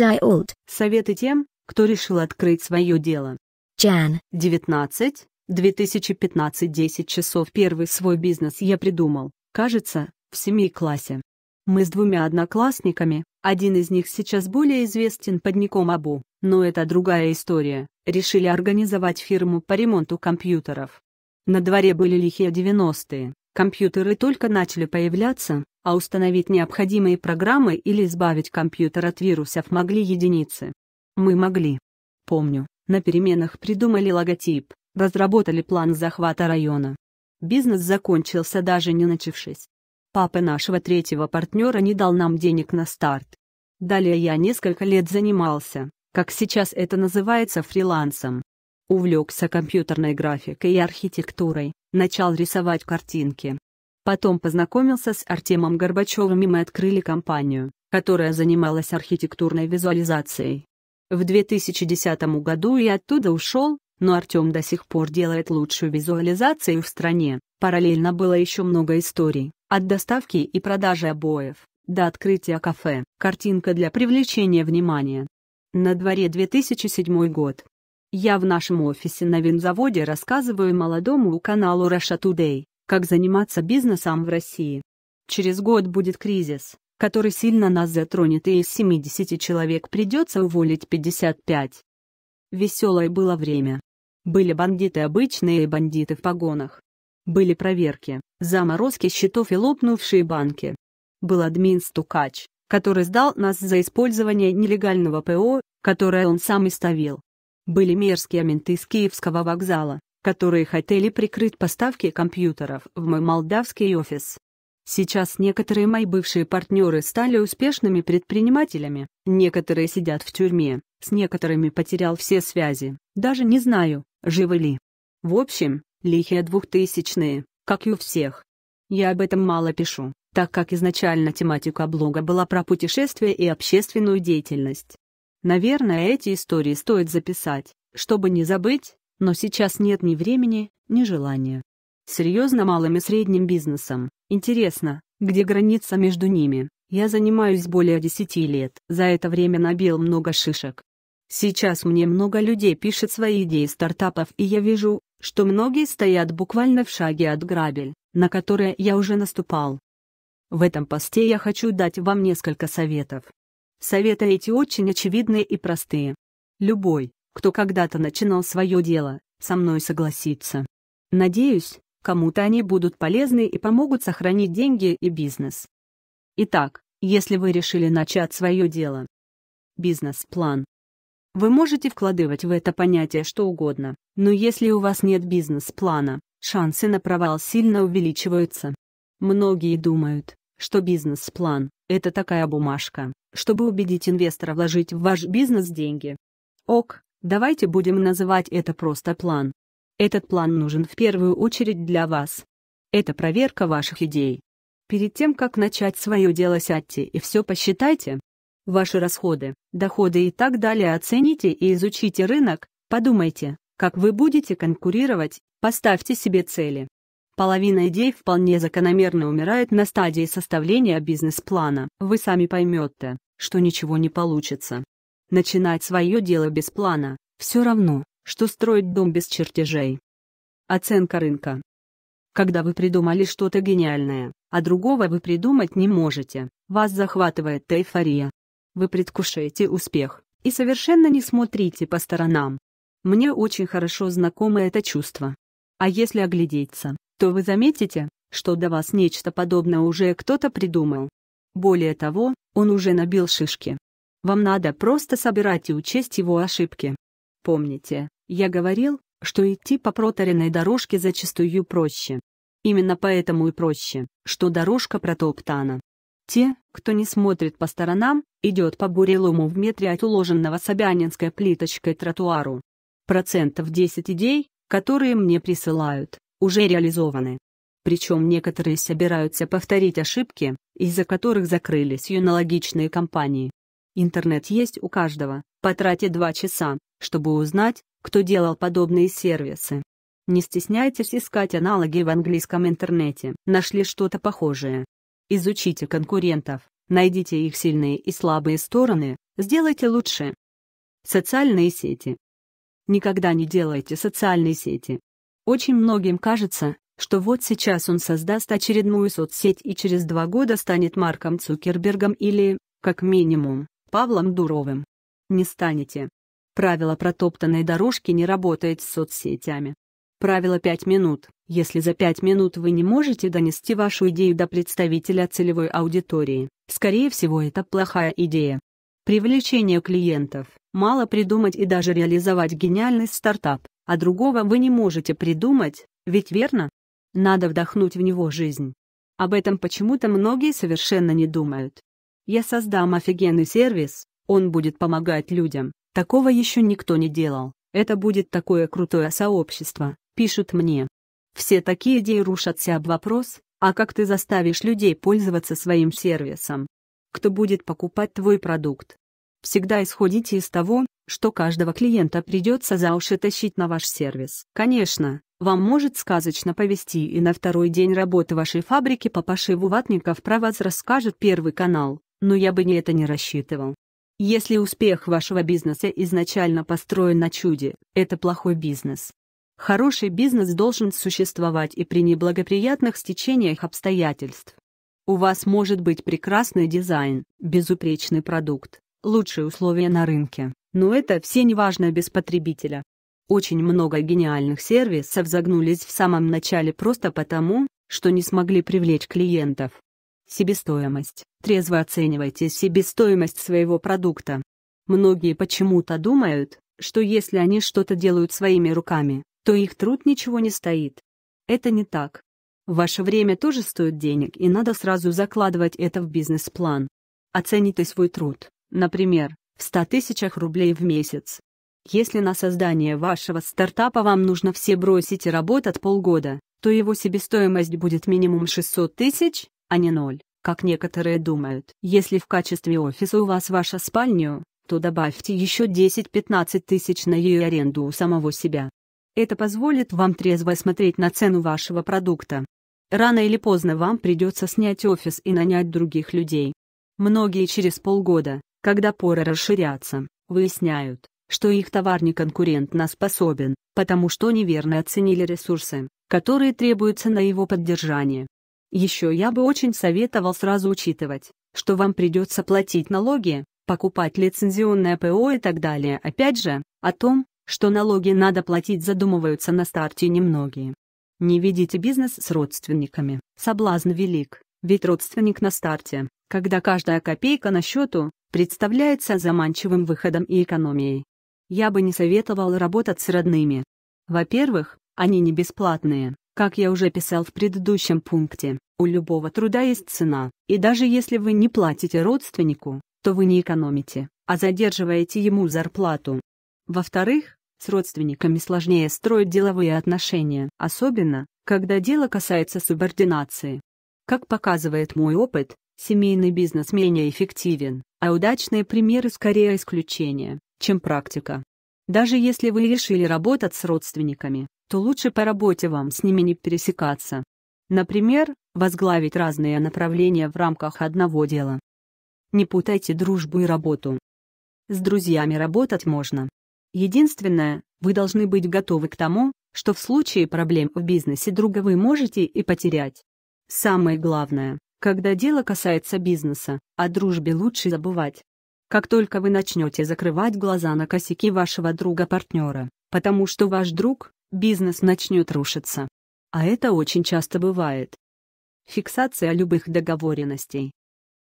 Зайолд. Советы тем, кто решил открыть свое дело. Чан. 19. 2015 10 часов. Первый свой бизнес я придумал, кажется, в семи классе. Мы с двумя одноклассниками, один из них сейчас более известен под ником Абу, но это другая история, решили организовать фирму по ремонту компьютеров. На дворе были лихие 90-е, Компьютеры только начали появляться, а установить необходимые программы или избавить компьютер от вирусов могли единицы. Мы могли. Помню, на переменах придумали логотип, разработали план захвата района. Бизнес закончился даже не начавшись. Папа нашего третьего партнера не дал нам денег на старт. Далее я несколько лет занимался, как сейчас это называется, фрилансом. Увлекся компьютерной графикой и архитектурой, начал рисовать картинки. Потом познакомился с Артемом Горбачевым и мы открыли компанию, которая занималась архитектурной визуализацией. В 2010 году я оттуда ушел, но Артем до сих пор делает лучшую визуализацию в стране. Параллельно было еще много историй, от доставки и продажи обоев, до открытия кафе, картинка для привлечения внимания. На дворе 2007 год, я в нашем офисе на винзаводе рассказываю молодому каналу Russia Today, как заниматься бизнесом в России. Через год будет кризис, который сильно нас затронет и из 70 человек придется уволить 55. Веселое было время. Были бандиты обычные и бандиты в погонах. Были проверки, заморозки счетов и лопнувшие банки. Был админ Стукач, который сдал нас за использование нелегального ПО, которое он сам и ставил были мерзкие менты с Киевского вокзала, которые хотели прикрыть поставки компьютеров в мой молдавский офис. Сейчас некоторые мои бывшие партнеры стали успешными предпринимателями, некоторые сидят в тюрьме, с некоторыми потерял все связи, даже не знаю, живы ли. В общем, лихие двухтысячные, как и у всех. Я об этом мало пишу, так как изначально тематика блога была про путешествия и общественную деятельность, Наверное, эти истории стоит записать, чтобы не забыть, но сейчас нет ни времени, ни желания. Серьезно малым и средним бизнесом. Интересно, где граница между ними? Я занимаюсь более 10 лет. За это время набил много шишек. Сейчас мне много людей пишет свои идеи стартапов, и я вижу, что многие стоят буквально в шаге от грабель, на которые я уже наступал. В этом посте я хочу дать вам несколько советов, Советы эти очень очевидные и простые. Любой, кто когда-то начинал свое дело, со мной согласится. Надеюсь, кому-то они будут полезны и помогут сохранить деньги и бизнес. Итак, если вы решили начать свое дело, бизнес-план. Вы можете вкладывать в это понятие что угодно, но если у вас нет бизнес-плана, шансы на провал сильно увеличиваются. Многие думают, что бизнес-план – это такая бумажка, чтобы убедить инвестора вложить в ваш бизнес деньги. Ок, давайте будем называть это просто план. Этот план нужен в первую очередь для вас. Это проверка ваших идей. Перед тем, как начать свое дело, сядьте и все посчитайте. Ваши расходы, доходы и так далее оцените и изучите рынок, подумайте, как вы будете конкурировать, поставьте себе цели, Половина идей вполне закономерно умирает на стадии составления бизнес-плана. Вы сами поймете, что ничего не получится. Начинать свое дело без плана – все равно, что строить дом без чертежей. Оценка рынка. Когда вы придумали что-то гениальное, а другого вы придумать не можете, вас захватывает эйфория. Вы предвкушаете успех и совершенно не смотрите по сторонам. Мне очень хорошо знакомо это чувство. А если оглядеться, то вы заметите, что до вас нечто подобное уже кто-то придумал. Более того, он уже набил шишки. Вам надо просто собирать и учесть его ошибки. Помните, я говорил, что идти по проторенной дорожке зачастую проще. Именно поэтому и проще, что дорожка протоптана. Те, кто не смотрит по сторонам, идет по бурелому в метре от уложенного собянинской плиточкой тротуару. Процентов 10 идей, которые мне присылают, уже реализованы. Причем некоторые собираются повторить ошибки, из-за которых закрылись юнологичные компании. Интернет есть у каждого, потратьте два часа, чтобы узнать, кто делал подобные сервисы. Не стесняйтесь искать аналоги в английском интернете. Нашли что-то похожее. Изучите конкурентов, найдите их сильные и слабые стороны, сделайте лучше. Социальные сети. Никогда не делайте социальные сети. Очень многим кажется, что вот сейчас он создаст очередную соцсеть и через два года станет Марком Цукербергом или, как минимум, Павлом Дуровым. Не станете. Правило протоптанной дорожки не работает с соцсетями. Правило 5 минут. Если за 5 минут вы не можете донести вашу идею до представителя целевой аудитории, скорее всего это плохая идея. Привлечение клиентов. Мало придумать и даже реализовать гениальный стартап, а другого вы не можете придумать, ведь верно? Надо вдохнуть в него жизнь. Об этом почему-то многие совершенно не думают. Я создам офигенный сервис, он будет помогать людям. Такого еще никто не делал. Это будет такое крутое сообщество, пишут мне. Все такие идеи рушатся об вопрос, а как ты заставишь людей пользоваться своим сервисом? кто будет покупать твой продукт. Всегда исходите из того, что каждого клиента придется за уши тащить на ваш сервис. Конечно, вам может сказочно повести и на второй день работы вашей фабрики по пошиву ватников про вас расскажет Первый канал, но я бы не это не рассчитывал. Если успех вашего бизнеса изначально построен на чуде, это плохой бизнес. Хороший бизнес должен существовать и при неблагоприятных стечениях обстоятельств. У вас может быть прекрасный дизайн, безупречный продукт, лучшие условия на рынке, но это все неважно без потребителя. Очень много гениальных сервисов загнулись в самом начале просто потому, что не смогли привлечь клиентов. Себестоимость. Трезво оценивайте себестоимость своего продукта. Многие почему-то думают, что если они что-то делают своими руками, то их труд ничего не стоит. Это не так. Ваше время тоже стоит денег, и надо сразу закладывать это в бизнес-план. Оцените свой труд, например, в 100 тысячах рублей в месяц. Если на создание вашего стартапа вам нужно все бросить и работать полгода, то его себестоимость будет минимум 600 тысяч, а не ноль, как некоторые думают. Если в качестве офиса у вас ваша спальня, то добавьте еще 10-15 тысяч на ее аренду у самого себя. Это позволит вам трезво смотреть на цену вашего продукта. Рано или поздно вам придется снять офис и нанять других людей. Многие через полгода, когда поры расширятся, выясняют, что их товар не конкурентно способен, потому что неверно оценили ресурсы, которые требуются на его поддержание. Еще я бы очень советовал сразу учитывать, что вам придется платить налоги, покупать лицензионное ПО и так далее. Опять же, о том, что налоги надо платить задумываются на старте немногие. Не ведите бизнес с родственниками. Соблазн велик, ведь родственник на старте, когда каждая копейка на счету, представляется заманчивым выходом и экономией. Я бы не советовал работать с родными. Во-первых, они не бесплатные, как я уже писал в предыдущем пункте, у любого труда есть цена, и даже если вы не платите родственнику, то вы не экономите, а задерживаете ему зарплату. Во-вторых, с родственниками сложнее строить деловые отношения, особенно, когда дело касается субординации. Как показывает мой опыт, семейный бизнес менее эффективен, а удачные примеры скорее исключение, чем практика. Даже если вы решили работать с родственниками, то лучше по работе вам с ними не пересекаться. Например, возглавить разные направления в рамках одного дела. Не путайте дружбу и работу. С друзьями работать можно, Единственное, вы должны быть готовы к тому, что в случае проблем в бизнесе друга вы можете и потерять. Самое главное, когда дело касается бизнеса, о дружбе лучше забывать. Как только вы начнете закрывать глаза на косяки вашего друга-партнера, потому что ваш друг, бизнес начнет рушиться. А это очень часто бывает. Фиксация любых договоренностей.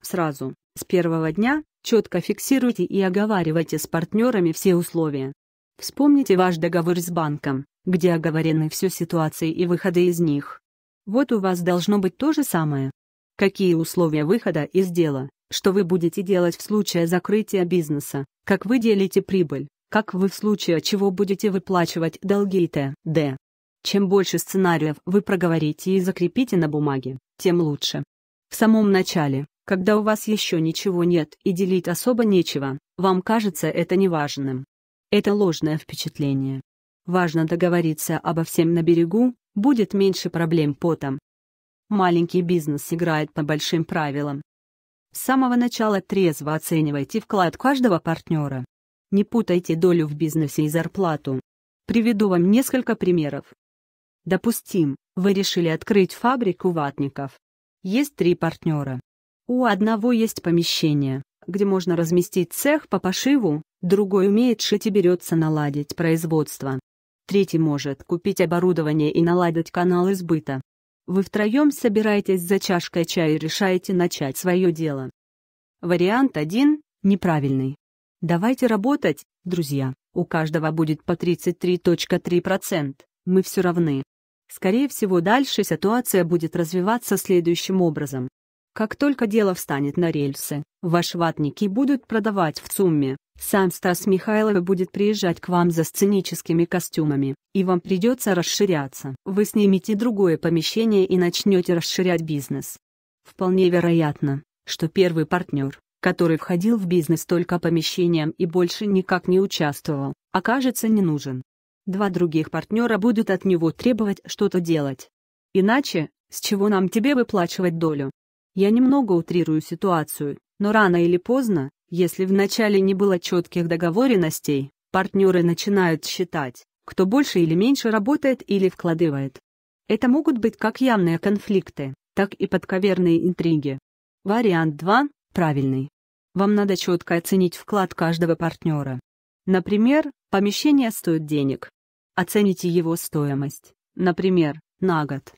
Сразу, с первого дня, Четко фиксируйте и оговаривайте с партнерами все условия. Вспомните ваш договор с банком, где оговорены все ситуации и выходы из них. Вот у вас должно быть то же самое. Какие условия выхода из дела, что вы будете делать в случае закрытия бизнеса, как вы делите прибыль, как вы в случае чего будете выплачивать долги и т.д. Чем больше сценариев вы проговорите и закрепите на бумаге, тем лучше. В самом начале когда у вас еще ничего нет и делить особо нечего, вам кажется это неважным. Это ложное впечатление. Важно договориться обо всем на берегу, будет меньше проблем потом. Маленький бизнес играет по большим правилам. С самого начала трезво оценивайте вклад каждого партнера. Не путайте долю в бизнесе и зарплату. Приведу вам несколько примеров. Допустим, вы решили открыть фабрику ватников. Есть три партнера. У одного есть помещение, где можно разместить цех по пошиву, другой умеет шить и берется наладить производство. Третий может купить оборудование и наладить канал избыта. Вы втроем собираетесь за чашкой чая и решаете начать свое дело. Вариант 1 – неправильный. Давайте работать, друзья. У каждого будет по 33.3%. Мы все равны. Скорее всего, дальше ситуация будет развиваться следующим образом. Как только дело встанет на рельсы, ваши ватники будут продавать в ЦУМе. Сам Стас Михайлов будет приезжать к вам за сценическими костюмами, и вам придется расширяться. Вы снимете другое помещение и начнете расширять бизнес. Вполне вероятно, что первый партнер, который входил в бизнес только помещением и больше никак не участвовал, окажется не нужен. Два других партнера будут от него требовать что-то делать. Иначе, с чего нам тебе выплачивать долю? Я немного утрирую ситуацию, но рано или поздно, если в начале не было четких договоренностей, партнеры начинают считать, кто больше или меньше работает или вкладывает. Это могут быть как явные конфликты, так и подковерные интриги. Вариант 2 – правильный. Вам надо четко оценить вклад каждого партнера. Например, помещение стоит денег. Оцените его стоимость, например, на год.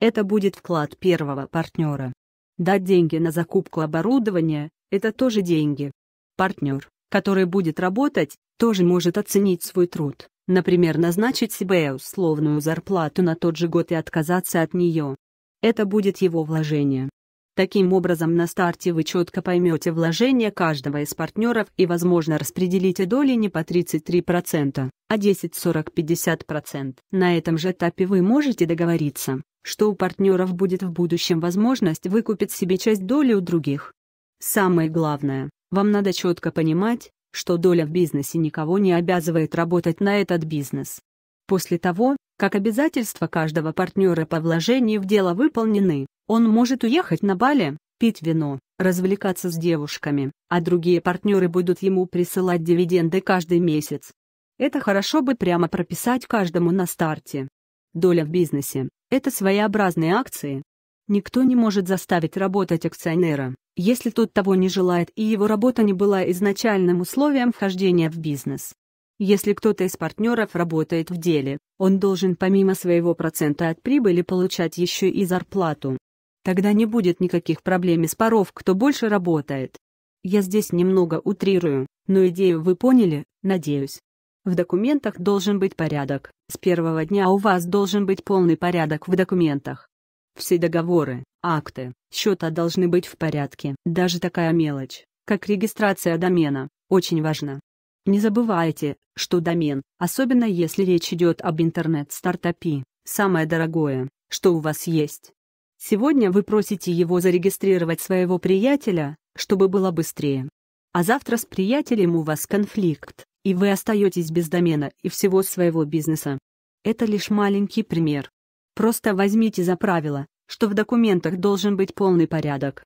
Это будет вклад первого партнера. Дать деньги на закупку оборудования – это тоже деньги. Партнер, который будет работать, тоже может оценить свой труд, например, назначить себе условную зарплату на тот же год и отказаться от нее. Это будет его вложение. Таким образом, на старте вы четко поймете вложения каждого из партнеров и, возможно, распределите доли не по 33%, а 10-40-50%. На этом же этапе вы можете договориться, что у партнеров будет в будущем возможность выкупить себе часть доли у других. Самое главное, вам надо четко понимать, что доля в бизнесе никого не обязывает работать на этот бизнес. После того, как обязательства каждого партнера по вложению в дело выполнены, он может уехать на Бали, пить вино, развлекаться с девушками, а другие партнеры будут ему присылать дивиденды каждый месяц. Это хорошо бы прямо прописать каждому на старте. Доля в бизнесе – это своеобразные акции. Никто не может заставить работать акционера, если тот того не желает и его работа не была изначальным условием вхождения в бизнес. Если кто-то из партнеров работает в деле, он должен помимо своего процента от прибыли получать еще и зарплату. Тогда не будет никаких проблем и споров, кто больше работает. Я здесь немного утрирую, но идею вы поняли, надеюсь. В документах должен быть порядок. С первого дня у вас должен быть полный порядок в документах. Все договоры, акты, счета должны быть в порядке. Даже такая мелочь, как регистрация домена, очень важна. Не забывайте, что домен, особенно если речь идет об интернет-стартапе, самое дорогое, что у вас есть. Сегодня вы просите его зарегистрировать своего приятеля, чтобы было быстрее. А завтра с приятелем у вас конфликт, и вы остаетесь без домена и всего своего бизнеса. Это лишь маленький пример. Просто возьмите за правило, что в документах должен быть полный порядок.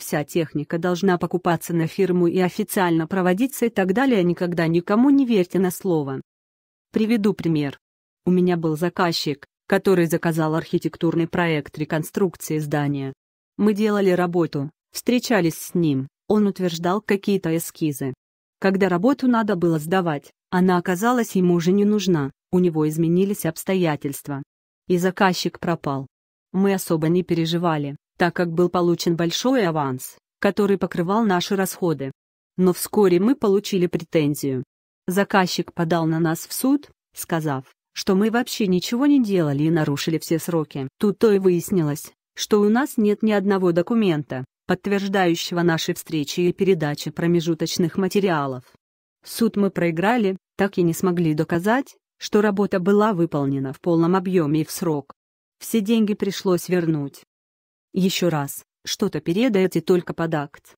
Вся техника должна покупаться на фирму и официально проводиться и так далее. Никогда никому не верьте на слово. Приведу пример. У меня был заказчик, который заказал архитектурный проект реконструкции здания. Мы делали работу, встречались с ним, он утверждал какие-то эскизы. Когда работу надо было сдавать, она оказалась ему уже не нужна, у него изменились обстоятельства. И заказчик пропал. Мы особо не переживали, так как был получен большой аванс, который покрывал наши расходы. Но вскоре мы получили претензию. Заказчик подал на нас в суд, сказав, что мы вообще ничего не делали и нарушили все сроки. Тут-то и выяснилось, что у нас нет ни одного документа, подтверждающего наши встречи и передачи промежуточных материалов. Суд мы проиграли, так и не смогли доказать, что работа была выполнена в полном объеме и в срок. Все деньги пришлось вернуть. Еще раз, что-то передайте только под акт.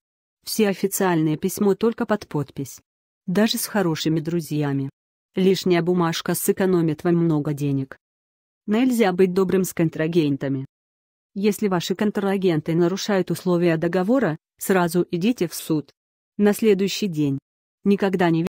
Все официальные письмо только под подпись. Даже с хорошими друзьями. Лишняя бумажка сэкономит вам много денег. Нельзя быть добрым с контрагентами. Если ваши контрагенты нарушают условия договора, сразу идите в суд. На следующий день. Никогда не